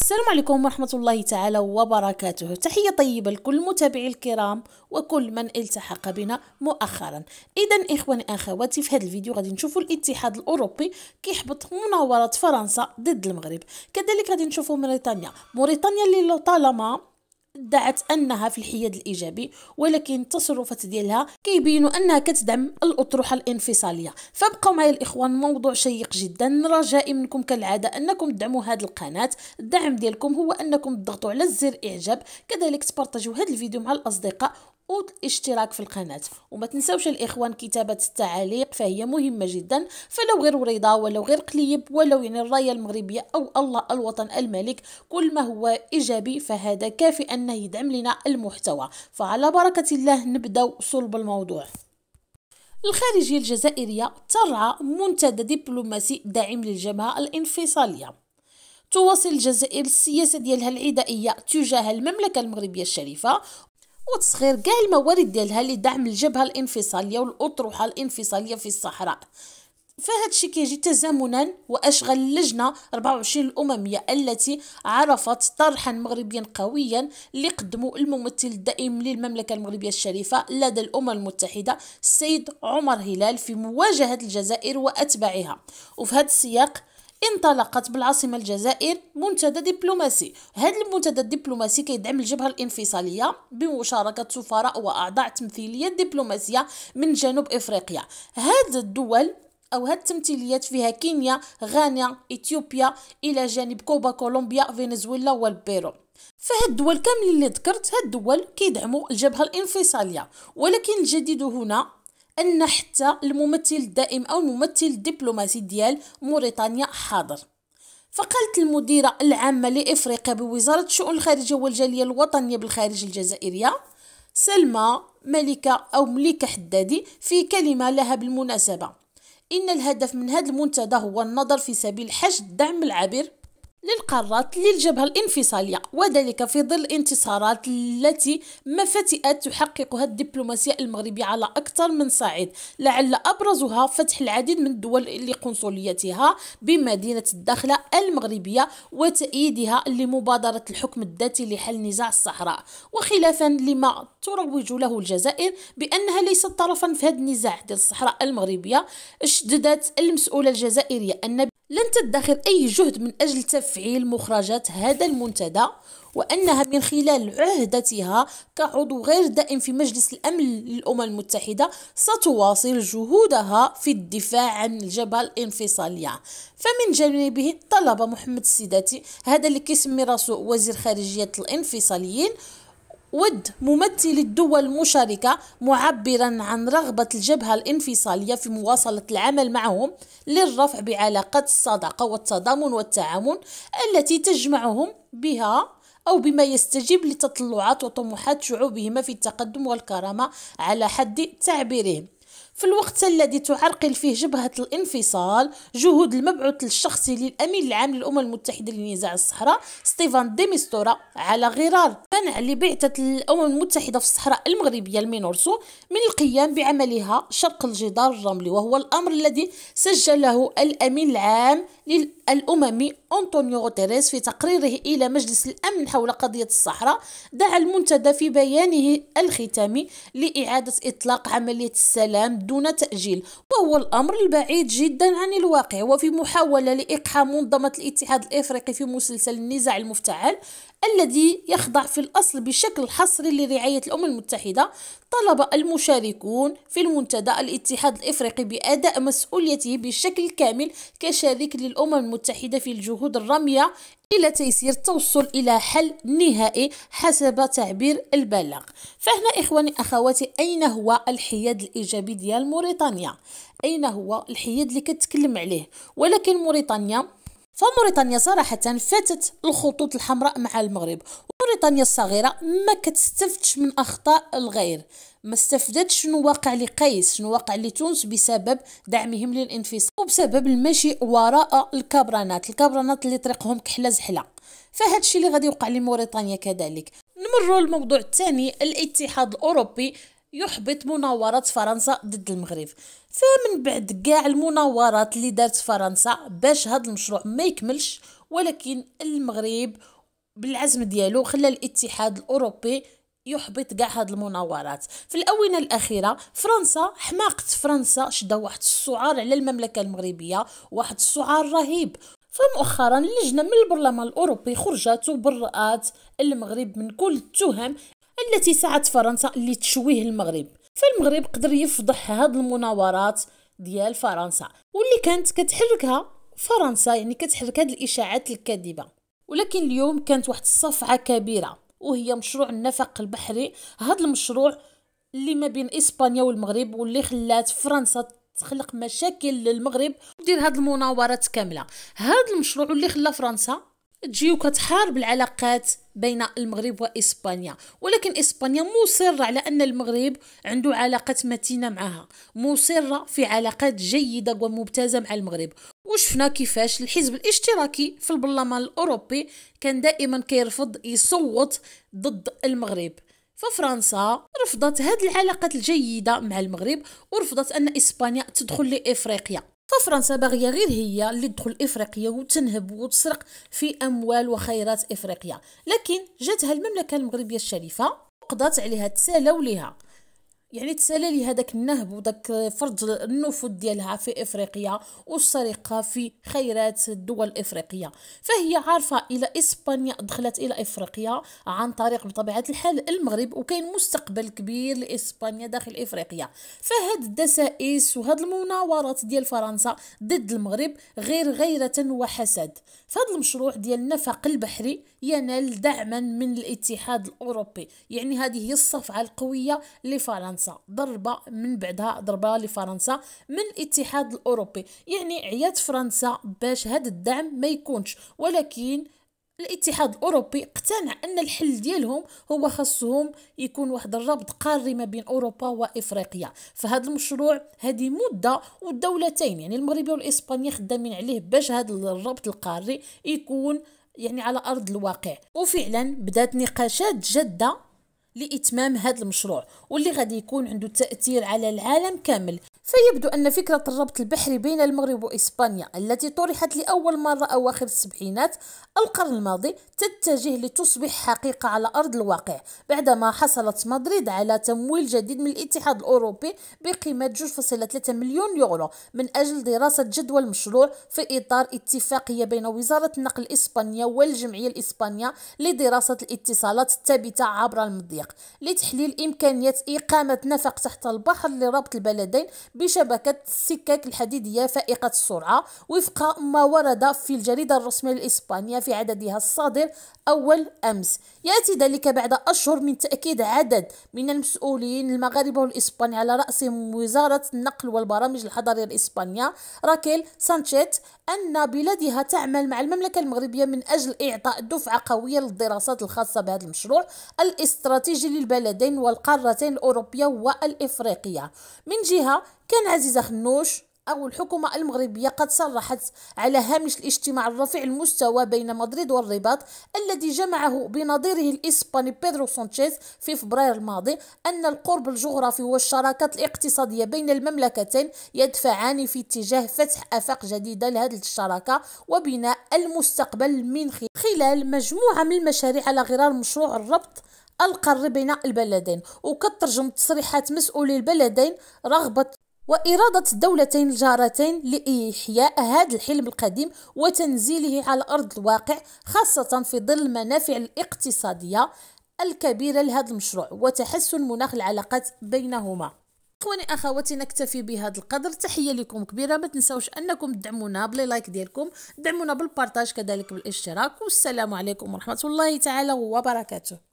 السلام عليكم ورحمة الله تعالى وبركاته تحية طيبة لكل متابعي الكرام وكل من التحق بنا مؤخرا إذا إخواني أخواتي في هذا الفيديو غادي نشوفوا الاتحاد الأوروبي كيحبط مناورة فرنسا ضد المغرب كذلك غادي نشوفوا موريتانيا موريتانيا اللي طالما ادعت انها في الحياد الايجابي ولكن التصرفات ديالها كيبينوا انها كتدعم الاطروحه الانفصاليه فبقوا معايا الاخوان موضوع شيق جدا رجائي منكم كالعاده انكم تدعموا هذه القناه الدعم ديالكم هو انكم تضغطوا على زر اعجاب كذلك تبارطاجيو هذا الفيديو مع الاصدقاء والاشتراك في القناة وما تنسوش الإخوان كتابة التعاليق فهي مهمة جدا فلو غير رضا ولو غير قليب ولو يعني الراية المغربية أو الله الوطن الملك كل ما هو إيجابي فهذا كافي أنه يدعم لنا المحتوى فعلى بركة الله نبدأ صلب الموضوع الخارجية الجزائرية ترعى منتدى دبلوماسي داعم للجبهة الانفصالية تواصل الجزائر السياسة ديالها العدائية تجاه المملكة المغربية الشريفة وتصغير كاع الموارد ديالها لدعم الجبهه الانفصاليه والاطروحه الانفصاليه في الصحراء فهذا الشيء كيجي تزامنا واشغل اللجنه 24 الامميه التي عرفت طرحا مغربيا قويا اللي قدمه الممثل الدائم للمملكه المغربيه الشريفه لدى الامم المتحده السيد عمر هلال في مواجهه الجزائر واتباعها وفي هذا السياق انطلقت بالعاصمة الجزائر منتدى دبلوماسي هذا المنتدى الدبلوماسي كيدعم الجبهة الانفصالية بمشاركة سفراء وأعضاء تمثيلية دبلوماسية من جنوب إفريقيا هذا الدول او هاد التمثيليات فيها كينيا غانيا اثيوبيا الى جانب كوبا كولومبيا فنزويلا والبيرو فهاد الدول كامل اللي ذكرت هاد الدول كيدعموا الجبهه الانفصاليه ولكن الجديد هنا أن حتى الممثل الدائم أو الممثل الدبلوماسي ديال موريتانيا حاضر فقالت المديرة العامة لإفريقيا بوزارة الشؤون الخارجية والجالية الوطنية بالخارج الجزائرية سلمى ملكة أو مليكة حدادي في كلمة لها بالمناسبة إن الهدف من هذا المنتدى هو النظر في سبيل حشد الدعم العابر للقارات للجبهة الانفصالية وذلك في ظل الانتصارات التي ما فتئت تحققها الدبلوماسية المغربية على أكثر من صعيد لعل أبرزها فتح العديد من الدول لقنصليتها بمدينة الداخلة المغربية وتأييدها لمبادرة الحكم الذاتي لحل نزاع الصحراء وخلافا لما تروج له الجزائر بأنها ليست طرفا في هذا النزاع ديال الصحراء المغربية شددت المسؤولة الجزائرية أن لن تدخر أي جهد من أجل تف تفعيل مخرجات هذا المنتدى وأنها من خلال عهدتها كعضو غير دائم في مجلس الأمن للأمم المتحدة ستواصل جهودها في الدفاع عن الجبهة الانفصالية فمن جانبه طلب محمد السيداتي هذا اللي كيسمي راسو وزير خارجية الانفصاليين ود ممثل الدول المشاركة معبرا عن رغبة الجبهة الانفصالية في مواصلة العمل معهم للرفع بعلاقة الصداقة والتضامن والتعاون التي تجمعهم بها أو بما يستجيب لتطلعات وطموحات شعوبهما في التقدم والكرامة على حد تعبيرهم في الوقت الذي تعرقل فيه جبهة الانفصال جهود المبعوث الشخصي للأمين العام للأمم المتحدة لنزاع الصحراء ستيفان ديميستورا على غرار منع لبعثة الأمم المتحدة في الصحراء المغربية المينورسو من القيام بعملها شرق الجدار الرملي وهو الأمر الذي سجله الأمين العام للأمم أنطونيو غوتيريز في تقريره إلى مجلس الأمن حول قضية الصحراء دعا المنتدى في بيانه الختامي لإعادة إطلاق عملية السلام دون تأجيل وهو الأمر البعيد جدا عن الواقع وفي محاولة لإقحام منظمة الاتحاد الإفريقي في مسلسل النزاع المفتعل الذي يخضع في الأصل بشكل حصري لرعاية الأمم المتحدة طلب المشاركون في المنتدى الاتحاد الإفريقي بأداء مسؤوليته بشكل كامل كشريك للأمم المتحدة في الجهود الرامية إلى تيسير التوصل إلى حل نهائي حسب تعبير البلاغ فهنا إخواني أخواتي أين هو الحياد الإيجابي ديال موريتانيا أين هو الحياد اللي كتكلم عليه ولكن موريتانيا فموريتانيا صراحة فاتت الخطوط الحمراء مع المغرب موريتانيا الصغيرة ما كتستفدش من أخطاء الغير ما استفدتش شنو واقع لقيس شنو واقع لتونس بسبب دعمهم للانفصال وبسبب المشي وراء الكابرانات الكابرانات اللي طريقهم كحلة زحلة فهذا الشيء اللي غادي يوقع لموريتانيا كذلك نمروا الموضوع الثاني الاتحاد الاوروبي يحبط مناورات فرنسا ضد المغرب فمن بعد كاع المناورات اللي دارت فرنسا باش هذا المشروع ما يكملش ولكن المغرب بالعزم ديالو خلى الاتحاد الاوروبي يحبط كاع هاد المناورات في الاونه الاخيره فرنسا حماقت فرنسا شدا واحد السعار على المملكه المغربيه واحد السعار رهيب فمؤخرا لجنه من البرلمان الاوروبي خرجت وبرات المغرب من كل التهم التي سعت فرنسا لتشويه المغرب فالمغرب قدر يفضح هاد المناورات ديال فرنسا واللي كانت كتحركها فرنسا يعني كتحرك هاد الاشاعات الكاذبه ولكن اليوم كانت واحد الصفعه كبيره وهي مشروع النفق البحري هاد المشروع اللي ما بين اسبانيا والمغرب واللي خلات فرنسا تخلق مشاكل للمغرب ودير هاد المناورات كامله هاد المشروع اللي خلى فرنسا تجي وكتحارب العلاقات بين المغرب واسبانيا ولكن اسبانيا مصره على ان المغرب عنده علاقات متينه معها مصره في علاقات جيده وممتازه مع المغرب وشفنا كيفاش الحزب الاشتراكي في البرلمان الاوروبي كان دائما كيرفض يصوت ضد المغرب ففرنسا رفضت هذه العلاقات الجيدة مع المغرب ورفضت أن إسبانيا تدخل لإفريقيا ففرنسا باغيه غير هي اللي تدخل افريقيا وتنهب وتسرق في اموال وخيرات افريقيا لكن جاتها المملكه المغربيه الشريفه وقضات عليها تسالوا ليها يعني تسالى لي هذاك النهب وداك فرض النفوذ ديالها في افريقيا والسرقه في خيرات الدول الافريقيه فهي عارفه الى اسبانيا دخلت الى افريقيا عن طريق بطبيعه الحال المغرب وكاين مستقبل كبير لاسبانيا داخل افريقيا فهاد الدسائس وهاد المناورات ديال فرنسا ضد المغرب غير غيره وحسد فهاد المشروع ديال النفق البحري ينال دعما من الاتحاد الاوروبي يعني هذه هي الصفعه القويه لفرنسا فرنسا ضربة من بعدها ضربة لفرنسا من الاتحاد الأوروبي يعني عيات فرنسا باش هذا الدعم ما يكونش ولكن الاتحاد الاوروبي اقتنع ان الحل ديالهم هو خاصهم يكون واحد الربط قاري ما بين اوروبا وافريقيا فهذا المشروع هذه مده والدولتين يعني المغرب والاسبانيا خدامين عليه باش هذا الربط القاري يكون يعني على ارض الواقع وفعلا بدات نقاشات جاده لإتمام هذا المشروع واللي غادي يكون عنده تأثير على العالم كامل فيبدو أن فكرة الربط البحري بين المغرب وإسبانيا التي طرحت لأول مرة أواخر السبعينات القرن الماضي تتجه لتصبح حقيقة على أرض الواقع بعدما حصلت مدريد على تمويل جديد من الاتحاد الأوروبي بقيمة 2.3 مليون يورو من أجل دراسة جدوى المشروع في إطار اتفاقية بين وزارة النقل الإسبانية والجمعية الإسبانية لدراسة الاتصالات الثابتة عبر المضيق الضيق لتحليل إمكانية إقامة نفق تحت البحر لربط البلدين بشبكة السكك الحديدية فائقة السرعة وفق ما ورد في الجريدة الرسمية الإسبانية في عددها الصادر أول أمس يأتي ذلك بعد أشهر من تأكيد عدد من المسؤولين المغاربة والإسبان على رأسهم وزارة النقل والبرامج الحضرية الإسبانية راكيل سانشيت أن بلادها تعمل مع المملكة المغربية من أجل إعطاء دفعة قوية للدراسات الخاصة بهذا المشروع الاستراتيجي سجل للبلدين والقارتين الأوروبية والإفريقية من جهة كان عزيز خنوش أو الحكومة المغربية قد صرحت على هامش الاجتماع الرفيع المستوى بين مدريد والرباط الذي جمعه بنظيره الإسباني بيدرو سانشيز في فبراير الماضي أن القرب الجغرافي والشراكات الاقتصادية بين المملكتين يدفعان في اتجاه فتح آفاق جديدة لهذه الشراكة وبناء المستقبل من خلال مجموعة من المشاريع على غرار مشروع الربط القر بين البلدين وكترجم تصريحات مسؤولي البلدين رغبة وإرادة الدولتين الجارتين لإحياء هذا الحلم القديم وتنزيله على أرض الواقع خاصة في ظل المنافع الاقتصادية الكبيرة لهذا المشروع وتحسن مناخ العلاقات بينهما اخواني اخواتي نكتفي بهذا القدر تحيه لكم كبيره ما تنساوش انكم تدعمونا بلي لايك ديالكم دعمونا بالبارطاج كذلك بالاشتراك والسلام عليكم ورحمه الله تعالى وبركاته